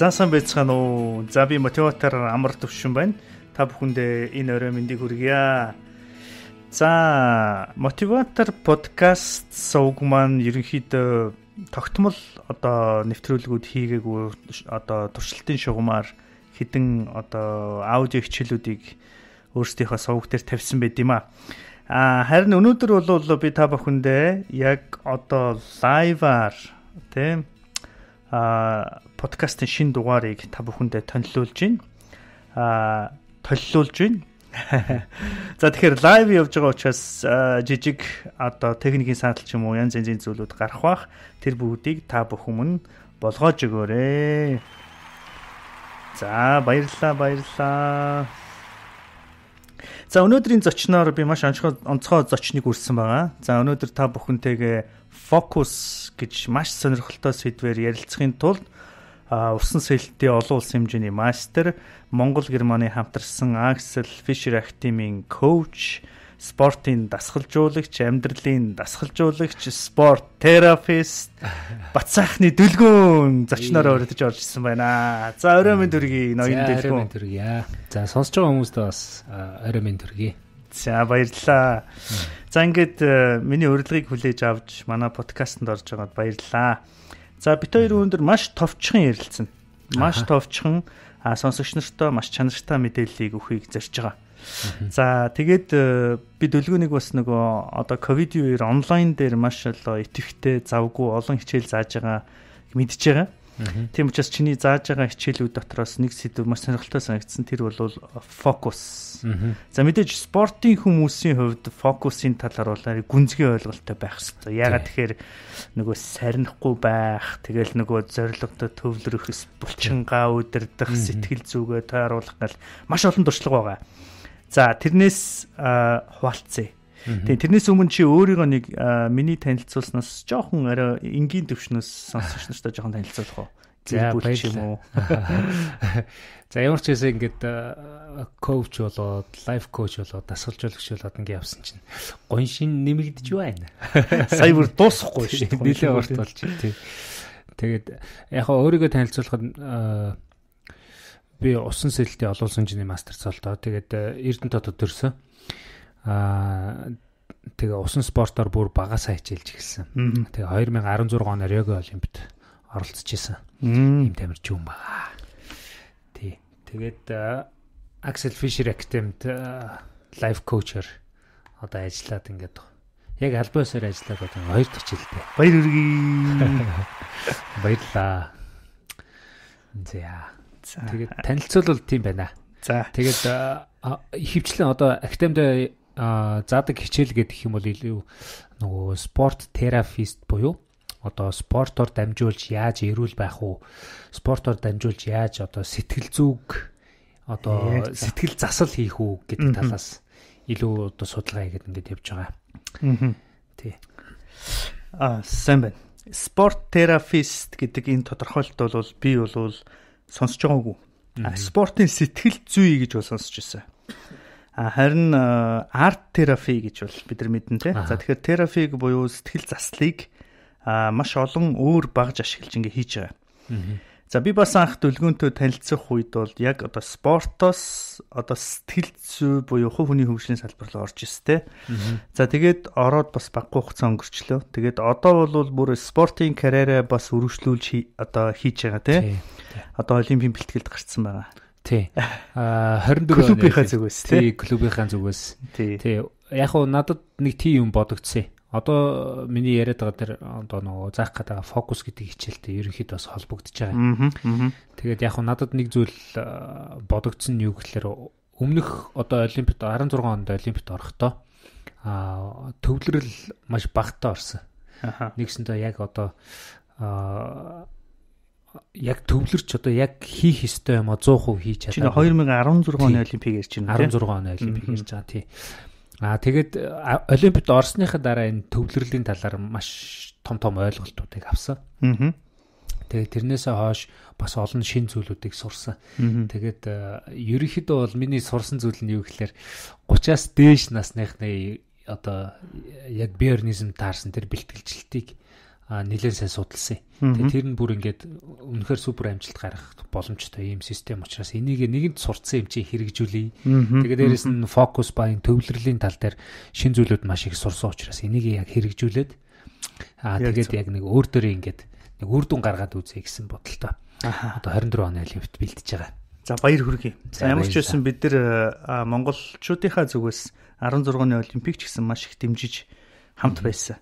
За сайн байцгаана уу. За би мотиватор амар төвшин байна. Та бүхэндээ энэ орой мэндийг хүргье. За мотиватор подкаст сувг маань ерөнхийдөө тогтмол одоо нэвтрүүлгүүд хийгээгүй одоо туршилтын шугамаар хідэн одоо аудио хичээлүүдийг өөрсдийнхөө сувг дээр тавьсан байд юм аа. А харин өнөөдөр бол би та бүхэндээ яг одоо лайваар тийм подкастын шин дугаарыг та бүхэндээ тонилуулж байна. Аа толилуулж байна. За тэгэхээр лайв явж байгаа учраас жижиг одоо техникийн саатал ч юм уу янз янзын зүйлүүд гарах бах тэр бүгдийг та бүхэн мөн болгоож өгөөрэй. За баярлалаа баярлалаа. За өнөөдрийн зочноор би маш онцгой зочныг үрсэн байгаа. За өнөөдөр та бүхэнтэйгээ фокус гэж маш сонирхолтой сэдвээр ярилцахын тулд усан сэлэлтийн олон улсын хэмжээний мастер, Монгол Германы хамтарсан Axel Fischer Academy-ийн коуч, спортын дасгалжуулагч, амьдралын дасгалжуулагч, спорт терапевт Батсайхны дүлгүүн зочноор өрөдөж орж ирсэн байна. За орой минь төргий ноён дүлгүүн. Төргий. За сонсож байгаа хүмүүстээ бас орой минь төргий. За баярлалаа. За ингээд э, миний урилгыг хүлээж авч манай подкастт орж байгаад баярлалаа. За бит хоёр өндөр маш товчхон ярилцсан. Маш товчхон сонсогч нартай маш чанартай мэдээллийг өгөхийг зорж байгаа. За тэгээд э, би дөлгөөнийг бас нөгөө одоо ковид үеэр онлайн дээр маш олон э, итэхтэй завгүй олон хичээл зааж байгаа мэдж байгаа. Тийм учраас чиний зааж байгаа хичээлүүд дотроос нэг сэдв маш сонирхолтой санагдсан. Тэр бол э, фокус. За мэдээж спортын хүмүүсийн хувьд фокусын талаар бол гүнзгий ойлголттой байх хэрэгтэй. Ягаад тэгэхээр нөгөө сарнихгүй байх, тэгэл нөгөө зоригтой төвлөрөх, булчингаа удирдах, сэтгэл зүгээ тойруулах гал маш олон туршлага байгаа. За тэрнээс хуваалцъя. Тэгээ тэрнээс өмнө чи өөрийгөө нэг миний танилцуулснаас жоохон арай энгийн төвшнөөс сонсогчностой жоохон танилцуулах уу? За баярлалаа. За ямар ч хэсэг ингээд коуч болоод, лайф коуч болоод, дасгалжуулагч болоод ингээд явсан чинь гон шин нэмэгдэж байна. Сая бүр дуусахгүй шүү дээ. Нилээ урт болж тий. Тэгээд яг хаа өөрийгөө танилцуулахад би усан сэлэлтийн олонсын жины мастер цолтоо. Тэгээд э, Эрдэнэ дотод төрсөн. Аа тэгээ усан спортоор бүр багасаа хичээлж эхэлсэн. Тэгээ 2016 оноор Рёго Олимпиад оролцож исэн. Ийм тамир жүүн бага. Тий. Тэгээд э, Axel Fisher Academy-д э, life coacher одоо ажиллаад ингээд яг албан ёсоор ажиллаад одоо хоёр дахь жилдээ. Баяр хүргэе. Баярлаа. За. Тэгээд танилцуулбал тийм байна. За. Тэгээд хөвчлэн одоо академид заадаг хичээл гэдэг юм бол илүү нөгөө спорт терапист буюу одоо спортоор дамжуулж яаж эрүүл байх уу? Спортоор дамжуулж яаж одоо сэтгэл зүг одоо сэтгэл засал хийх үү гэдэг талаас илүү одоо судалгаа хийгээд ингээд явж байгаа. Аа. Тий. Аа, сайн байна. Спорт терапист гэдэг энэ тодорхойлолт бол би бол сонсож байгаагүй. Спортын сэтгэл зүй гэж бол сонсож байсан. А харин арт терапи гэж бол бид нар мэднэ те. За тэгэхээр терапиг буюу сэтгэл заслыг маш олон өөр багж ашиглаж ингээ хийж байгаа. За би бас анх дөлгөөнтөө танилцах үед бол яг одоо спортоос одоо сэтгэл зүй буюу хувь хүний хөгжлийн салбар руу орж ирсэн те. За тэгээд ороод бас баггүй хугацаа өнгөрчлөө. Тэгээд одоо бол бүр спортын карьераа бас өргөжлүүлж одоо хийж байгаа те одоо Олимпийн бэлтгэлд гарцсан байгаа. Тий. А 24 клубийнхаа зүгээс тий. Клубийнхаа зүгээс. Тий. Яг уу надад нэг тийм юм бодогдсон. Одоо миний яриад байгаа тэр одоо нөгөө заах гэдэг фокус гэдэг хичээлтэй ерөнхийдөө бас холбогдож байгаа. Тэгээд яг уу надад нэг зүйл бодогдсон нь юу гэхээр өмнөх одоо Олимпиад 16 онд Олимпиад орохдоо а төвлөрөл маш багтаа орсон. Нэгсэндээ яг одоо яг төвлөрч одоо яг хийх ёстой юм а 100% хийж чадаа. Чинь 2016 оны олимпик ярьж байна тийм 16 оны олимпик ярьж байгаа тийм. Аа тэгээд олимпиад орсныхаа дараа энэ төвлөрлийн талаар маш том том ойлголтуудыг авсан. Аа. Тэгээд тэрнээсээ хойш бас олон шин зүйлүүдийг сурсан. Тэгээд ерөнхийдөө бол миний сурсан зүйл нь юу гэхээр 30-аас дээш насныхны одоо яг биорнизм таарсан тэр бэлтгэлжилтийг нэлээд сайн судалсан. Тэгээ тэр нь бүр ингээд үнэхээр супер амжилт гаргах боломжтой ийм систем учраас энийг нэгэнд сурцсан юм чи хэрэгжүүлээ. Тэгээ дээрэс нь фокус ба энэ төвлөрлийн тал дээр шин зүйлүүд маш их сурсан учраас энийг яг хэрэгжүүлээд аа тэгээд яг нэг өөр төрөө ингээд нэг үр дүн гаргаад үзье гэсэн бодолтой. Одоо 24 оны олимпиад бэлтэж байгаа. За баяр хүргэе. За ямар ч байсан бид нар монголчуудынхаа зүгээс 16-ны олимпик ч гэсэн маш их дэмжиж хамт байсан.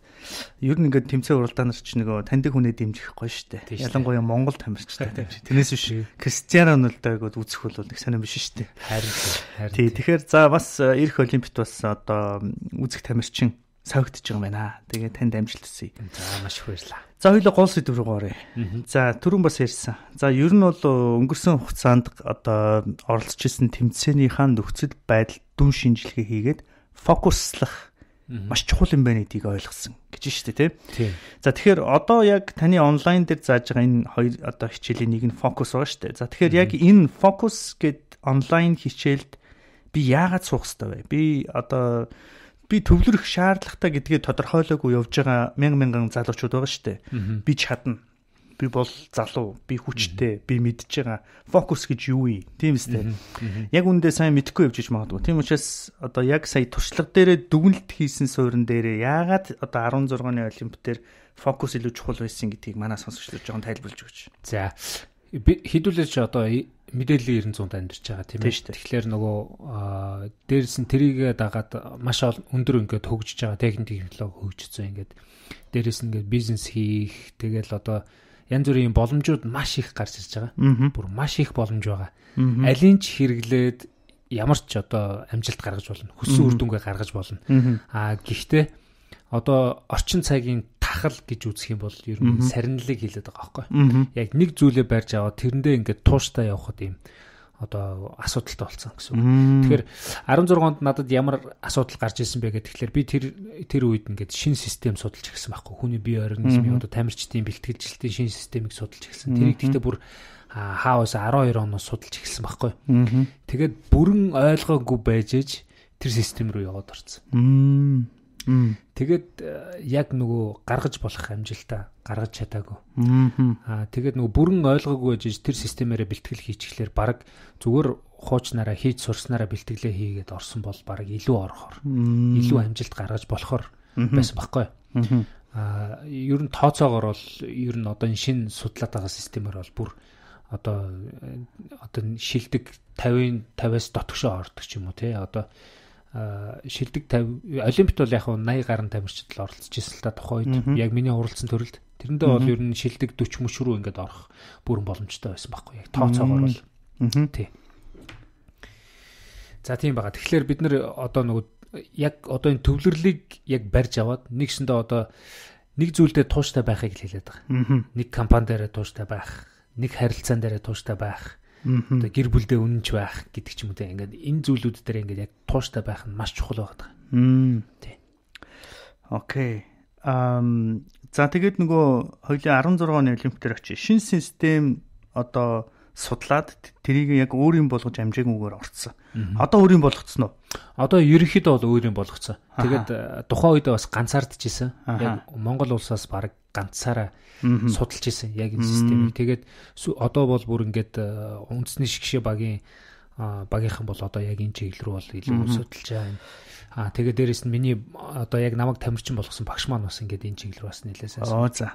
Ер нь ингээд тэмцээн уралдаан нар ч нөгөө таньдаг хүнээ дэмжихгүй шүү дээ. Ялангуяа Монгол тамирчтай дэмжих. Тэрнээс биш Кристиано Роналдогод үзэх бол нэг сонирм биш шүү дээ. Харин. Тий, тэгэхээр за бас э, эх Олимпиад бас одоо үзэх тамирчин савигдчих юм байна. Тэгээ танд амжилт хүсье. За маш их баярлалаа. За хоёул гол сэдв рүү оръё. За түрүүн бас ярьсан. За ер нь бол э, өнгөрсөн хугацаанд одоо оролцож исэн тэмцээний хаан нөхцөл байдал дүн шинжилгээ хийгээд фокуслах маш чухал юм байна гэдгийг ойлгосон гэж байна шүү дээ тийм. За тэгэхээр одоо яг таны онлайн дээр зааж байгаа энэ хоёр одоо хичээлийн нэг нь фокус байгаа шүү дээ. За тэгэхээр яг энэ фокус гэд онлайн хичээлд би яагаад суух хэвээр вэ? Би одоо би төвлөрөх шаардлагатай гэдгийг тодорхойлоогүй явж байгаа мянган мянган залуучууд байгаа шүү дээ. Би чадна би бол залуу, би хүчтэй, би мэдж байгаа. Фокус гэж юу вэ? Тийм үстэй. Яг үндэ сайн мэдхгүй явж иж магадгүй. Тийм учраас одоо яг сая туршлага дээрээ дүгнэлт хийсэн суурин дээрээ яагаад одоо 16-ны олимп дээр фокус илүү чухал байсан гэдгийг манай сонсогчлож жоон тайлбарлаж өгч. За. Би хэдүүлээч одоо мэдээллийн 900-д амьдарч байгаа тийм ээ. Тэгэхээр нөгөө дээрээс нь трийгээ дагаад маш өндөр ингээд хөгжиж байгаа техник технологи хөгжсөн ингээд дээрээс нь ингээд бизнес хийх тэгэл одоо янз бүрийн боломжууд маш их гарч ирж байгаа. Бүр маш их боломж байгаа. Алинч хэрэглээд ямар ч одоо амжилт гаргаж болно. Хүссэн үр дүнгээ гаргаж болно. Аа гэхдээ одоо орчин цагийн тахал гэж үзэх юм бол ер нь сарнилыг хилээд байгаа байхгүй. Яг нэг зүйлээ барьж аваад тэрэндээ ингээд тууштай явхад юм одоо асуудалтай болсон гэсэн үг. Тэгэхээр 16 онд надад ямар асуудал гарч ирсэн бэ гэхээр би тэр тэр үед ингээд шин систем судалж эхэлсэн байхгүй. Хүний бие организмын одоо тамирчдын бэлтгэлжилтийн шин системийг судалж эхэлсэн. Тэрийг гэхдээ бүр хаавс 12 оноос судалж эхэлсэн байхгүй. Тэгээд бүрэн ойлгоогүй байж ээж тэр систем рүү яваад орсон. Тэгээд э, яг нөгөө гаргаж болох амжилтаа гаргаж чадаагүй. Аа тэгээд нөгөө бүрэн ойлгоогүй гэж тэр системээрээ бэлтгэл хийчихлээр баг зүгээр хуучнаараа хийж сурснараа бэлтгэлээ хийгээд орсон бол баг илүү орохор. Илүү амжилт гаргаж болохоор байсан баггүй. Аа ер нь тооцоогоор бол ер нь одоо энэ шин судлаад байгаа системээр бол бүр одоо э, одоо шилдэг 50-ын 50-аас дотгошоо ордог ч юм уу те одоо шилдэг 50 олимпиад бол яг хуу 80 гаруй тамирчид л оролцож ирсэн л та тухайн үед яг миний уралцсан төрөлд тэрэндээ бол ер нь шилдэг 40 мөч рүү ингээд орох бүрэн боломжтой байсан байхгүй яг тооцоогоор бол тий. За тийм байгаа. Тэгэхээр бид нэр одоо нөгөө яг одоо энэ төвлөрлийг яг барьж аваад нэгсэндээ одоо нэг зүйлдээ тууштай байхыг л хэлээд байгаа. Нэг компани дээр тууштай байх, нэг харилцаан дээр тууштай байх, одоо гэр бүлдээ үнэнч байх гэдэг ч юм уу те ингээд энэ зүйлүүд дээр ингээд яг тууштай байх нь маш чухал байгаа даа. Тий. Окей. Ам за тэгээд нөгөө хоёлын 16 оны олимпиадаар очив. Шин систем одоо судлаад тэрийг яг өөрийн болгож амжаагүйгээр орцсон. Одоо өөрийн болгоцсон уу? Одоо ерөнхийдөө бол өөрийн болгоцсон. Тэгээд э, тухайн үед бас ганцаардж исэн. Яг Монгол улсаас баг ганцаараа судалж исэн яг энэ системийг. Тэгээд одоо бол бүр ингээд э, үндэсний шгшээ багийн багийнхан бол одоо яг энэ чиглэл рүү бол илүү судалж байгаа. Аа тэгээд дээрэс нь миний одоо яг намайг тамирчин болгосон багш маань бас ингээд энэ чиглэл рүү бас нэлээсээ. Оо за.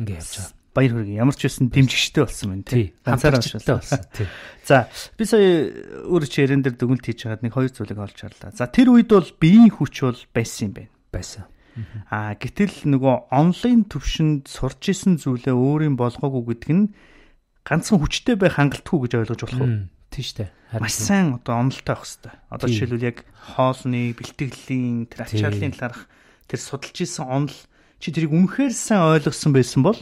Ингээд явж байгаа баяр хүргэе. Ямар ч байсан дэмжигчтэй болсон байна тий. Ганцаараа болсон тий. За би сая өөр чи ярен дээр дүгнэлт хийж хагаад нэг хоёр зүйлийг олж харлаа. За тэр үед бол биеийн хүч бол байсан юм байна. Байсан. Аа гэтэл нөгөө онлайн төвшөнд сурч исэн зүйлээ өөрийн болгоогүй гэдэг нь ганцхан хүчтэй байх хангалтгүй гэж ойлгож болох уу? Тийм шүү дээ. Маш сайн одоо онолтой байх хэвээр. Одоо жишээлбэл яг хоолны бэлтгэлийн тэр ачааллын талаарх тэр судалж исэн онол чи тэрийг үнэхээр сайн ойлгосон байсан бол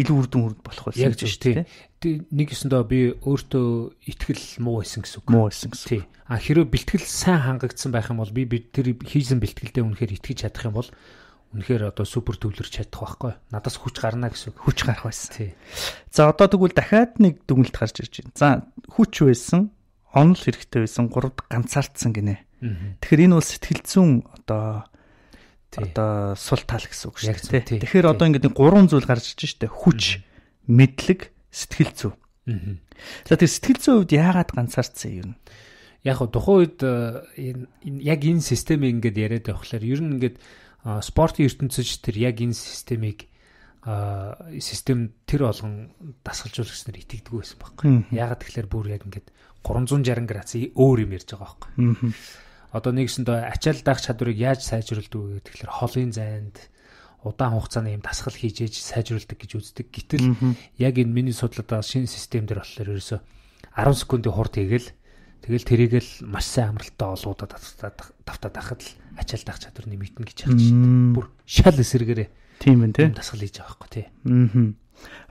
илүү үр дүн болох байсан яг тийм тийм нэг юмсандаа би өөртөө ихтгэл муу байсан гэсэн үг муу байсан гэсэн тийм а хэрэв бэлтгэл сайн хангагдсан байх юм бол би тэр хийсэн бэлтгэлдээ үнэхээр итгэж чадах юм бол үнэхээр одоо супер төвлөрч чадах байхгүй надаас хүч гарна гэсэн хүч гарах байсан тий. За одоо тэгвэл дахиад нэг дүгнэлт гарч ирж байна. За хүч байсан, онол хэрэгтэй байсан, гуравд ганцаардсан гинэ. Тэгэхээр энэ бол сэтгэл зүйн одоо одоо сул тал гэсэн үг шүү дээ. Тэгэхээр одоо ингэдэг гурван зүйл гарч иж штэ хүч, мэдлэг, сэтгэл зүй. За тэр сэтгэл зүйн хувьд яагаад ганцаарцсан юм? Яг хо тухайн үед энэ яг энэ системийг ингээд яриад байхлаар ер нь ингээд спортын ертөнцөж тэр яг энэ системийг систем тэр олон дасгалжуулагч нар итгэдэггүй байсан байхгүй. Яагаад тэгэхээр бүр яг ингээд 360 градус өөр юм ярьж байгаа байхгүй одоо нэгсэндээ ачаал даах чадварыг яаж сайжруулдаг вэ гэхээр холын зайд удаан хугацааны юм дасгал хийж ээж сайжруулдаг гэж үздэг. Гэтэл яг энэ миний судлаад шинэ систем дээр болохоор ерөөсө 10 секундын хурд хийгээл тэгэл тэрийг л маш сайн амралтаа олгуудад давтаад тахад л ачаал даах чадвар нэмэгдэнэ гэж хэлж байна. Бүр шал эсэргээрээ тийм байна тийм дасгал хийж байгаа байхгүй тий. Аа.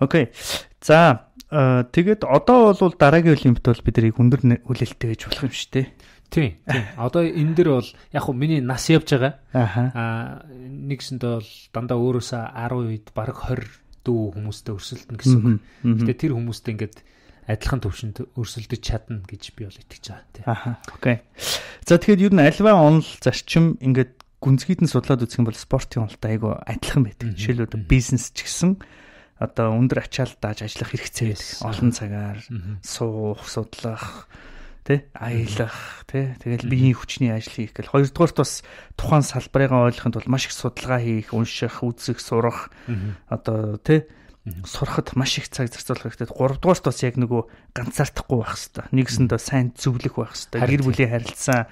Окей. За э, тэгэд одоо бол дараагийн үлэмт бол бид нэг өндөр хүлээлттэй гэж болох юм шүү дээ. Тийм. Тийм. Одоо энэ дэр бол яг хуу миний нас явж байгаа. Аа нэгсэндээ бол дандаа өөрөөсөө 10 үед баг 20 дүү хүмүүстэй өрсөлдөн гэсэн үг. Гэтэ тэр хүмүүстэй ингээд адилхан төвшөнд өрсөлдөж чадна гэж би бол итгэж байгаа тийм. Аа. Окей. За тэгэхээр ер нь альва онл зарчим ингээд гүнзгийдэн судлаад үзэх юм бол спортын онолтой айгу адилхан байдаг. Жишээлбэл бизнес ч гэсэн одоо өндөр ачаал дааж ажиллах хэрэгцээ байдаг. Олон цагаар суух, судлах, тий аялах тий тэгэл биеийн хүчний ажил хийх гэл хоёрдугаарт бас тухайн салбарыгаа ойлгохын тулд маш их судалгаа хийх унших үзэх сурах одоо тий сурахад маш их цаг зарцуулах хэрэгтэй. Гуравдугаарт бас яг нөгөө ганцаардахгүй байх хэвээр. Нэгсэндээ сайн зөвлөх байх хэвээр. Гэр бүлийн харилцаа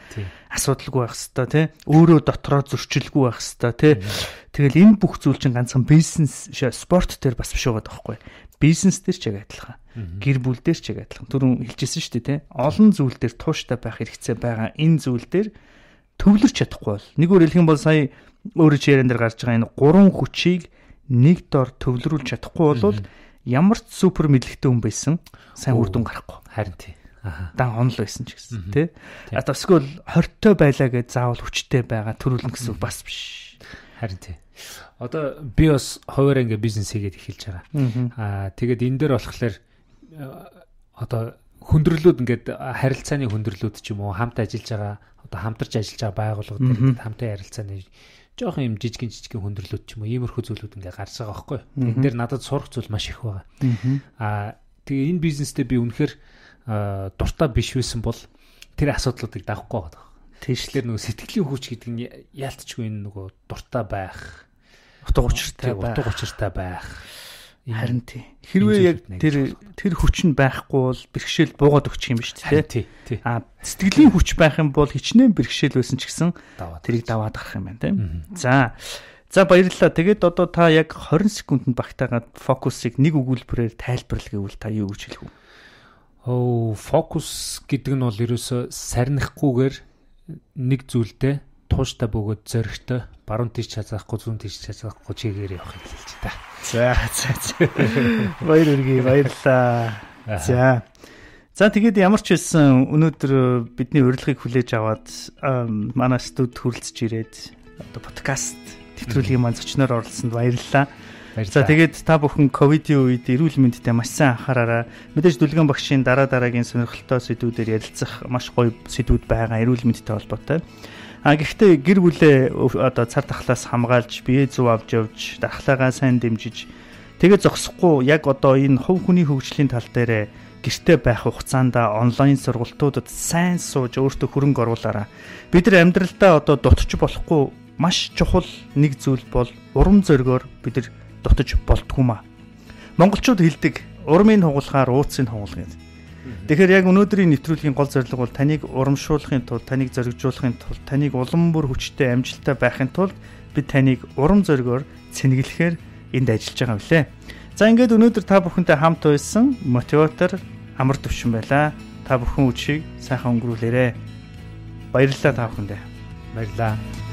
асуудалгүй байх хэвээр, тий. Өөрөө дотроо зөрчилгүй байх хэвээр, тий. Тэгэл энэ бүх зүйл чинь ганцхан бизнес спорт төр бас биш байгаа байхгүй. Бизнес дээр ч яг адилхан. Гэр бүл дээр ч яг адилхан. Түрүүн хэлжсэн шүү дээ, тэ. Олон зүйл дээр тууштай байх хэрэгцээ байгаа энэ зүйл дээр төвлөрч чадахгүй бол нэг өөр хэлэх юм бол сая өөрөө чи яран дээр гарч байгаа энэ гурван хүчийг нэг дор төвлөрүүлж чадахгүй бол ямар ч супер мэдлэгтэй хүн байсан сайн үр дүн гарахгүй. Харин тийм дан хонол байсан ч гэсэн тий. А тосгүй л 20 той байлаа гэж заавал хүчтэй байгаа төрүүлнэ гэсэн үг бас биш. Харин тий. Одоо би бас хуваараа ингээ бизнес хийгээд эхэлж байгаа. Аа тэгээд энэ дээр болохоор э, одоо хүндрэлүүд ингээд харилцааны хүндрэлүүд ч юм уу хамт ажиллаж байгаа одоо хамтарч ажиллаж байгаа байгууллагууд дээр хамтын харилцааны жоохон юм жижигэн жижигэн хүндрэлүүд ч юм уу иймэрхүү зүйлүүд ингээ гарч байгаа байхгүй. Энд дээр надад сурах зүйл маш их байгаа. Аа тэгээ энэ бизнестээ би үнэхээр э, дуртай биш байсан бол тэр асуудлуудыг давхгүй байгаа Тэшлэр нөгөө сэтгэлийн хүч гэдэг нь яалтчгүй энэ нөгөө дуртай байх. Утга учиртай утга учиртай байх. Харин тий. Хэрвээ яг тэр тэр хүч нь байхгүй бол бэрхшээл буугаад өгчих юм биш үү тий. А сэтгэлийн хүч байх юм бол хичнээн бэрхшээл байсан ч гэсэн тэрийг даваад гарах юм байна тий. За. За баярлалаа. Тэгээд одоо та яг 20 секундэд багтаагаад фокусыг нэг өгүүлбэрээр тайлбарлах гэвэл та юу гэж хэлэх вэ? Оо, фокус гэдэг нь бол ерөөсө сарнихгүйгээр нэг зүйлдээ тууштай бөгөөд зөрөгтэй баруун тийш хазаахгүй зүүн тийш хазаахгүй чигээр явахыг хэлж та. За за за. Баяр үргээ баярлаа. За. За тэгээд ямар ч хэлсэн өнөөдөр бидний урилгыг хүлээж аваад манай студид хүрэлцэж ирээд одоо подкаст нэвтрүүлгийн маань зочноор оролцсонд баярлалаа. За тэгээд та бүхэн ковидын үед эрүүл мэндтэй маш сайн анхаараарай. Мэдээж дүлгэн багшийн дараа дараагийн сонирхолтой сэдвүүдээр ярилцах маш гоё сэдвүүд байгаа эрүүл мэндтэй холбоотой. А гэхдээ гэр бүлээ одоо цар тахлаас хамгаалж, бие зүв авч явж, дархлаагаа сайн дэмжиж, тэгээ зогсохгүй яг одоо энэ хувь хүний хөгжлийн тал дээр гэртээ байх хугацаанд онлайн сургалтуудад сайн сууж өөртөө хөрөнгө оруулаарай. Бид нар амьдралдаа одоо дутчих болохгүй маш чухал нэг зүйл бол урам зоригоор бид нар дутаж болтгүй маа. Монголчууд хэлдэг урмын хугуулгаар ууцын хугуул гэдэг. Тэгэхээр яг өнөөдрийн нэвтрүүлгийн гол зорилго бол таныг урамшуулахын тулд, таныг зоригжуулахын тулд, таныг улам бүр хүчтэй амжилттай байхын тулд бид таныг урам зоригоор цэнгэлэхээр энд ажиллаж байгаа юм лээ. За ингээд өнөөдөр та бүхэнтэй хамт байсан мотиватор амар төвшин байлаа. Та бүхэн үчиг сайхан өнгөрүүлээрэ. Баярлалаа та бүхэндээ. Баярлалаа.